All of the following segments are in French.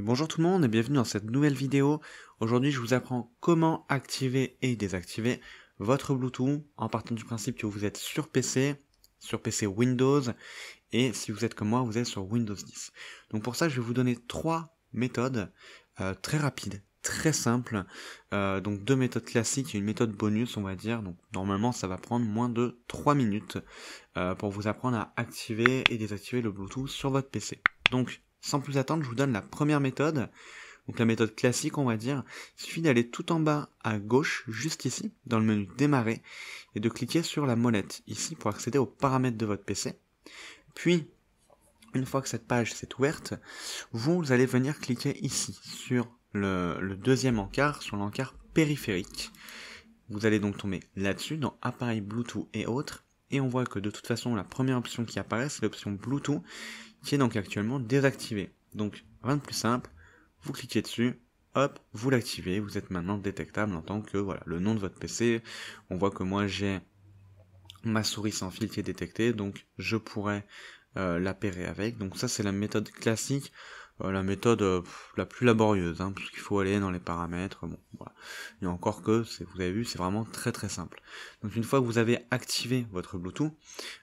bonjour tout le monde et bienvenue dans cette nouvelle vidéo. Aujourd'hui je vous apprends comment activer et désactiver votre Bluetooth en partant du principe que vous êtes sur PC, sur PC Windows et si vous êtes comme moi vous êtes sur Windows 10. Donc pour ça je vais vous donner trois méthodes euh, très rapides très simples, euh, donc deux méthodes classiques et une méthode bonus on va dire, donc normalement ça va prendre moins de 3 minutes euh, pour vous apprendre à activer et désactiver le Bluetooth sur votre PC. Donc sans plus attendre, je vous donne la première méthode, donc la méthode classique on va dire. Il suffit d'aller tout en bas à gauche, juste ici, dans le menu démarrer, et de cliquer sur la molette, ici, pour accéder aux paramètres de votre PC. Puis, une fois que cette page s'est ouverte, vous allez venir cliquer ici, sur le, deuxième encart, sur l'encart périphérique. Vous allez donc tomber là-dessus, dans appareil Bluetooth et autres, et on voit que de toute façon la première option qui apparaît c'est l'option Bluetooth qui est donc actuellement désactivée. Donc rien de plus simple, vous cliquez dessus, hop, vous l'activez, vous êtes maintenant détectable en tant que voilà le nom de votre PC. On voit que moi j'ai ma souris sans fil qui est détectée, donc je pourrais euh, l'appairer avec. Donc ça c'est la méthode classique euh, la méthode euh, la plus laborieuse, puisqu'il hein, parce qu'il faut aller dans les paramètres, bon, Et encore que, vous avez vu, c'est vraiment très très simple. Donc une fois que vous avez activé votre Bluetooth,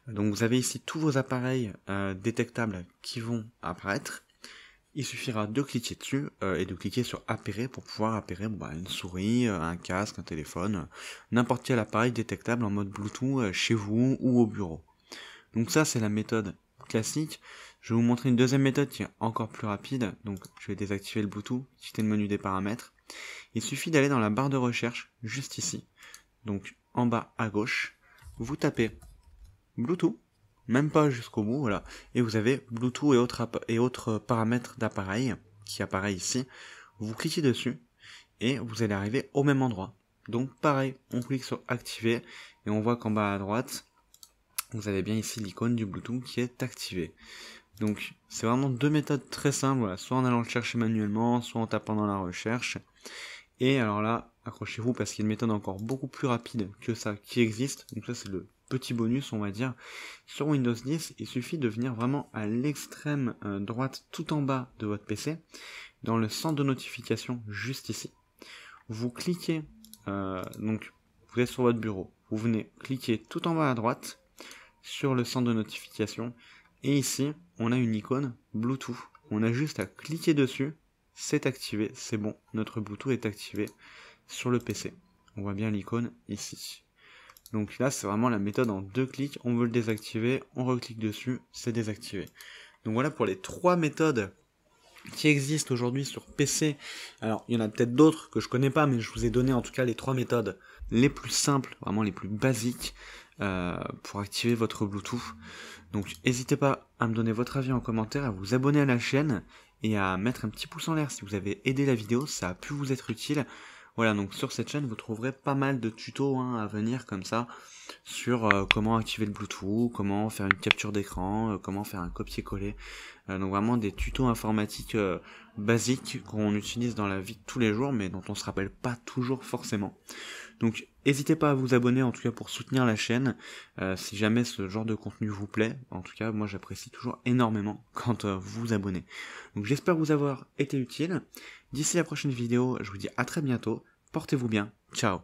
euh, donc vous avez ici tous vos appareils détectables qui vont apparaître. Il suffira de cliquer dessus et de cliquer sur appairer pour pouvoir appairer bah, une souris, un casque, un téléphone, n'importe quel appareil détectable en mode Bluetooth chez vous ou au bureau. Donc ça c'est la méthode classique. Je vais vous montrer une deuxième méthode qui est encore plus rapide. Donc je vais désactiver le Bluetooth, quitter le menu des paramètres. Il suffit d'aller dans la barre de recherche, juste ici. Donc en bas à gauche, vous tapez Bluetooth, même pas jusqu'au bout, voilà. Et vous avez Bluetooth et autres, et autres paramètres d'appareil qui apparaissent ici. Vous cliquez dessus et vous allez arriver au même endroit. Donc pareil, on clique sur activer et on voit qu'en bas à droite, vous avez bien ici l'icône du Bluetooth qui est activée. Donc c'est vraiment deux méthodes très simples, soit en allant le chercher manuellement, soit en tapant dans la recherche. Et alors là, accrochez-vous parce qu'il y a une méthode encore beaucoup plus rapide que ça qui existe. Donc ça c'est le petit bonus on va dire. Sur Windows 10, il suffit de venir vraiment à l'extrême euh, droite tout en bas de votre PC, dans le centre de notification juste ici. Vous cliquez, euh, donc vous êtes sur votre bureau, vous venez cliquer tout en bas à droite, sur le centre de notification. Et ici, on a une icône Bluetooth. On a juste à cliquer dessus, c'est activé, c'est bon, notre Bluetooth est activé sur le PC. On voit bien l'icône ici. Donc là, c'est vraiment la méthode en deux clics, on veut le désactiver, on reclique dessus, c'est désactivé. Donc voilà pour les trois méthodes qui existent aujourd'hui sur PC. Alors, il y en a peut-être d'autres que je connais pas, mais je vous ai donné en tout cas les trois méthodes les plus simples, vraiment les plus basiques, euh, pour activer votre Bluetooth. Donc n'hésitez pas à me donner votre avis en commentaire, à vous abonner à la chaîne et à mettre un petit pouce en l'air si vous avez aidé la vidéo, ça a pu vous être utile. Voilà, donc sur cette chaîne, vous trouverez pas mal de tutos hein, à venir comme ça sur euh, comment activer le Bluetooth, comment faire une capture d'écran, euh, comment faire un copier-coller euh, donc vraiment des tutos informatiques euh, basiques qu'on utilise dans la vie de tous les jours, mais dont on se rappelle pas toujours forcément. Donc n'hésitez pas à vous abonner en tout cas pour soutenir la chaîne euh, si jamais ce genre de contenu vous plaît. En tout cas moi j'apprécie toujours énormément quand vous vous abonnez. Donc j'espère vous avoir été utile. D'ici la prochaine vidéo je vous dis à très bientôt. Portez-vous bien. Ciao